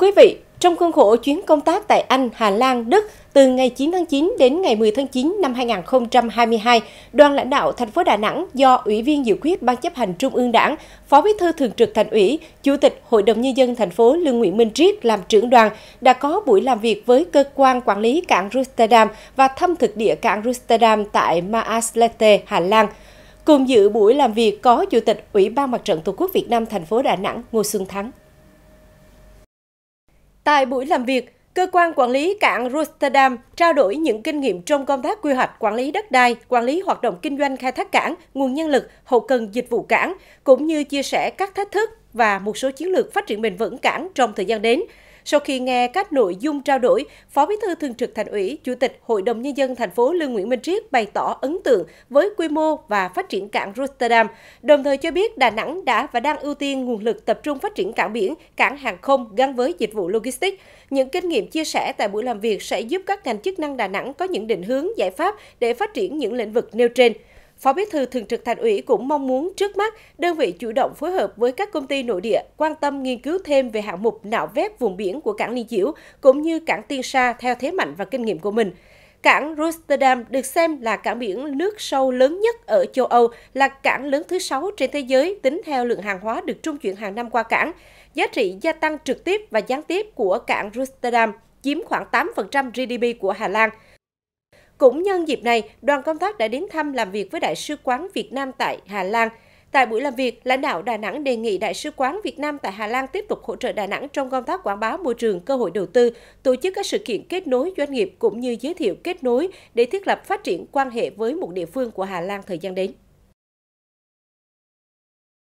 Thưa quý vị, trong khuôn khổ chuyến công tác tại Anh, Hà Lan, Đức từ ngày 9 tháng 9 đến ngày 10 tháng 9 năm 2022, đoàn lãnh đạo thành phố Đà Nẵng do Ủy viên Dự quyết Ban chấp hành Trung ương Đảng, Phó Bí thư Thường trực Thành ủy, Chủ tịch Hội đồng Nhân dân thành phố Lương Nguyễn Minh Triết làm trưởng đoàn đã có buổi làm việc với cơ quan quản lý cảng Rotterdam và thăm thực địa cảng Rotterdam tại Maaslete, Hà Lan. Cùng dự buổi làm việc có Chủ tịch Ủy ban Mặt trận Tổ quốc Việt Nam thành phố Đà Nẵng Ngô Xuân Thắng. Tại buổi làm việc, Cơ quan quản lý cảng Rotterdam trao đổi những kinh nghiệm trong công tác quy hoạch quản lý đất đai, quản lý hoạt động kinh doanh khai thác cảng, nguồn nhân lực, hậu cần dịch vụ cảng, cũng như chia sẻ các thách thức và một số chiến lược phát triển bền vững cảng trong thời gian đến. Sau khi nghe các nội dung trao đổi, Phó Bí thư Thường trực Thành ủy, Chủ tịch Hội đồng Nhân dân thành phố Lương Nguyễn Minh Triết bày tỏ ấn tượng với quy mô và phát triển cảng Rotterdam, đồng thời cho biết Đà Nẵng đã và đang ưu tiên nguồn lực tập trung phát triển cảng biển, cảng hàng không gắn với dịch vụ logistics. Những kinh nghiệm chia sẻ tại buổi làm việc sẽ giúp các ngành chức năng Đà Nẵng có những định hướng, giải pháp để phát triển những lĩnh vực nêu trên. Phó Bí thư Thường trực Thành ủy cũng mong muốn trước mắt đơn vị chủ động phối hợp với các công ty nội địa quan tâm nghiên cứu thêm về hạng mục nạo vét vùng biển của cảng Liên Chiểu cũng như cảng Tiên Sa theo thế mạnh và kinh nghiệm của mình. Cảng Rotterdam được xem là cảng biển nước sâu lớn nhất ở châu Âu, là cảng lớn thứ sáu trên thế giới tính theo lượng hàng hóa được trung chuyển hàng năm qua cảng. Giá trị gia tăng trực tiếp và gián tiếp của cảng Rotterdam chiếm khoảng 8% GDP của Hà Lan. Cũng nhân dịp này, đoàn công tác đã đến thăm làm việc với Đại sứ quán Việt Nam tại Hà Lan. Tại buổi làm việc, lãnh đạo Đà Nẵng đề nghị Đại sứ quán Việt Nam tại Hà Lan tiếp tục hỗ trợ Đà Nẵng trong công tác quảng bá môi trường, cơ hội đầu tư, tổ chức các sự kiện kết nối doanh nghiệp cũng như giới thiệu kết nối để thiết lập phát triển quan hệ với một địa phương của Hà Lan thời gian đến.